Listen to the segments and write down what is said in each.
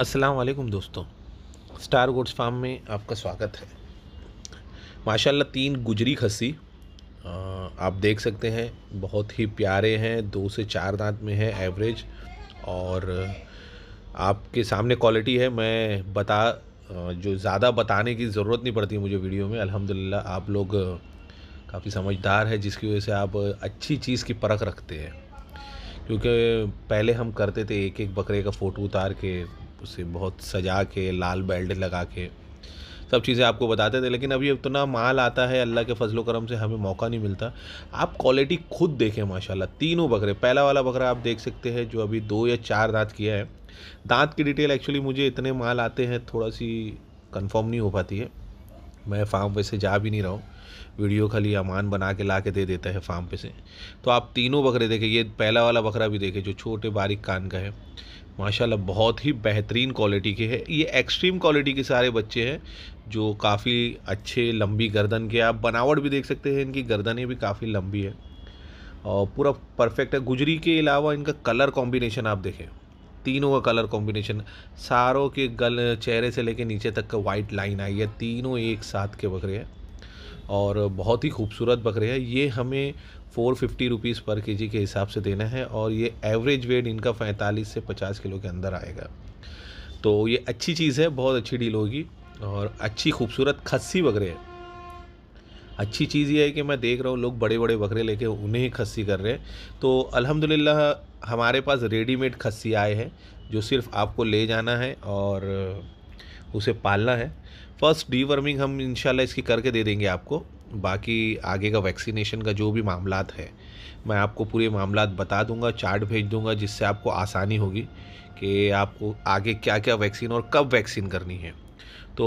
अस्सलाम वालेकुम दोस्तों स्टार गोड्स फार्म में आपका स्वागत है माशाल्लाह तीन गुजरी खसी आप देख सकते हैं बहुत ही प्यारे हैं दो से चार दांत में है एवरेज और आपके सामने क्वालिटी है मैं बता जो ज़्यादा बताने की ज़रूरत नहीं पड़ती मुझे वीडियो में अल्हम्दुलिल्लाह आप लोग काफ़ी समझदार है जिसकी वजह से आप अच्छी चीज़ की परख रखते हैं क्योंकि पहले हम करते थे एक एक बकरे का फ़ोटो उतार के उसे बहुत सजा के लाल बेल्ट लगा के सब चीज़ें आपको बताते थे लेकिन अभी इतना माल आता है अल्लाह के फजलो करम से हमें मौका नहीं मिलता आप क्वालिटी खुद देखें माशाल्लाह तीनों बकरे पहला वाला बकरा आप देख सकते हैं जो अभी दो या चार दांत किया है दांत की डिटेल एक्चुअली मुझे इतने माल आते हैं थोड़ा सी कंफर्म नहीं हो पाती है मैं फार्म वैसे जा भी नहीं रहा हूँ वीडियो खाली अमान बना के ला के दे देता है फार्म पे से तो आप तीनों बकरे देखें ये पहला वाला बकरा भी देखें जो छोटे बारीक कान का है माशाल्लाह बहुत ही बेहतरीन क्वालिटी के है ये एक्सट्रीम क्वालिटी के सारे बच्चे हैं जो काफ़ी अच्छे लंबी गर्दन के आप बनावट भी देख सकते हैं इनकी गर्दनें भी काफ़ी लंबी है और पूरा परफेक्ट है गुजरी के अलावा इनका कलर कॉम्बिनेशन आप देखें तीनों का कलर कॉम्बिनेशन सारों के गल चेहरे से लेके नीचे तक का वाइट लाइन आई है तीनों एक साथ के बकरे हैं और बहुत ही खूबसूरत बकरे हैं ये हमें फ़ोर फिफ्टी रुपीज़ पर के जी के हिसाब से देना है और ये एवरेज वेट इनका पैंतालीस से पचास किलो के अंदर आएगा तो ये अच्छी चीज़ है बहुत अच्छी डील होगी और अच्छी खूबसूरत खस्सी बकरे हैं अच्छी चीज़ ये है कि मैं देख रहा हूँ लोग बड़े बड़े बकरे लेके उन्हें ही खस्सी कर रहे हैं तो अल्हम्दुलिल्लाह हमारे पास रेडीमेड खस्सी आए हैं जो सिर्फ आपको ले जाना है और उसे पालना है फर्स्ट वर्मिंग हम इनशाला इसकी करके दे देंगे आपको बाकी आगे का वैक्सीनेशन का जो भी मामला है मैं आपको पूरे मामला बता दूंगा चार्ट भेज दूंगा जिससे आपको आसानी होगी कि आपको आगे क्या क्या वैक्सीन और कब वैक्सीन करनी है तो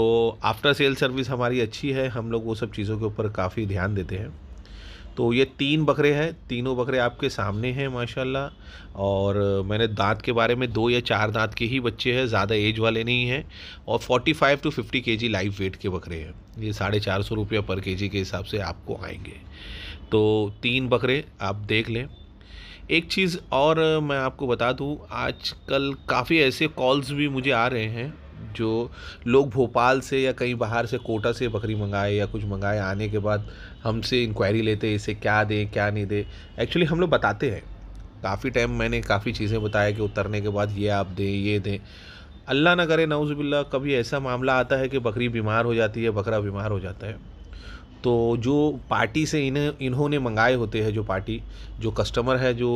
आफ्टर सेल सर्विस हमारी अच्छी है हम लोग वो सब चीज़ों के ऊपर काफ़ी ध्यान देते हैं तो ये तीन बकरे हैं तीनों बकरे आपके सामने हैं माशाल्लाह और मैंने दांत के बारे में दो या चार दांत के ही बच्चे हैं ज़्यादा एज वाले नहीं हैं और 45 टू 50 जी लाइव वेट के बकरे हैं ये साढ़े चार सौ रुपया पर जी के हिसाब से आपको आएंगे तो तीन बकरे आप देख लें एक चीज़ और मैं आपको बता दूँ आजकल काफ़ी ऐसे कॉल्स भी मुझे आ रहे हैं जो लोग भोपाल से या कहीं बाहर से कोटा से बकरी मंगाए या कुछ मंगाए आने के बाद हमसे इंक्वायरी लेते हैं इसे क्या दें क्या नहीं दें एक्चुअली हम लोग बताते हैं काफ़ी टाइम मैंने काफ़ी चीज़ें बताया कि उतरने के बाद ये आप दें ये दें अल्लाह ना करे नौज़बिल्ला कभी ऐसा मामला आता है कि बकरी बीमार हो जाती है बकरा बीमार हो जाता है तो जो पार्टी से इन्हें इन्होंने मंगाए होते हैं जो पार्टी जो कस्टमर है जो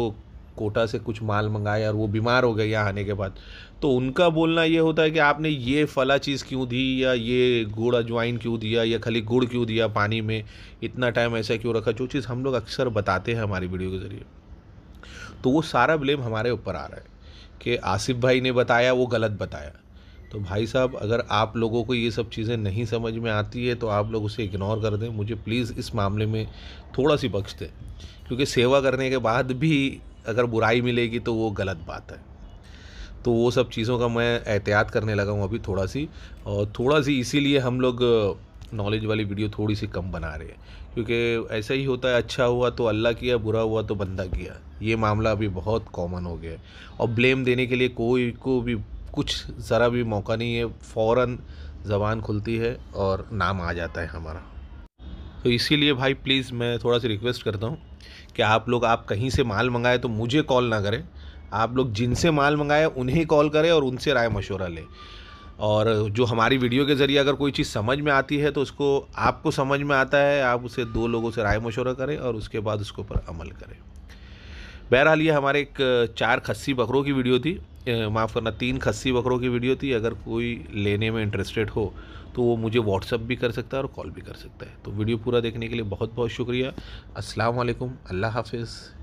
कोटा से कुछ माल मंगाया और वो बीमार हो गए यहाँ आने के बाद तो उनका बोलना ये होता है कि आपने ये फला चीज़ क्यों दी या ये गुड़ अजवाइन क्यों दिया या खाली गुड़ क्यों दिया पानी में इतना टाइम ऐसा क्यों रखा जो चीज़ हम लोग अक्सर बताते हैं हमारी वीडियो के ज़रिए तो वो सारा ब्लेम हमारे ऊपर आ रहा है कि आसिफ भाई ने बताया वो गलत बताया तो भाई साहब अगर आप लोगों को ये सब चीज़ें नहीं समझ में आती है तो आप लोग उसे इग्नोर कर दें मुझे प्लीज़ इस मामले में थोड़ा सी बख्श दें क्योंकि सेवा करने के बाद भी अगर बुराई मिलेगी तो वो गलत बात है तो वो सब चीज़ों का मैं एहतियात करने लगा हूँ अभी थोड़ा सी और थोड़ा सी इसीलिए हम लोग नॉलेज वाली वीडियो थोड़ी सी कम बना रहे हैं क्योंकि ऐसा ही होता है अच्छा हुआ तो अल्लाह किया बुरा हुआ तो बंदा किया ये मामला अभी बहुत कॉमन हो गया है और ब्लेम देने के लिए कोई को भी कुछ ज़रा भी मौका नहीं है फ़ौर ज़बान खुलती है और नाम आ जाता है हमारा तो इसीलिए भाई प्लीज़ मैं थोड़ा सा रिक्वेस्ट करता हूँ कि आप लोग आप कहीं से माल मंगाए तो मुझे कॉल ना करें आप लोग जिनसे माल मंगाए उन्हें कॉल करें और उनसे राय मशवरा लें और जो हमारी वीडियो के ज़रिए अगर कोई चीज़ समझ में आती है तो उसको आपको समझ में आता है आप उसे दो लोगों से राय मशवरा करें और उसके बाद उसके ऊपर अमल करें बहरहाल ये हमारे एक चार खस्सी बकरों की वीडियो थी माफ़ करना तीन खस्सी बकरों की वीडियो थी अगर कोई लेने में इंटरेस्टेड हो तो वो मुझे व्हाट्सअप भी कर सकता है और कॉल भी कर सकता है तो वीडियो पूरा देखने के लिए बहुत बहुत शुक्रिया अस्सलाम अल्लाह हाफिज़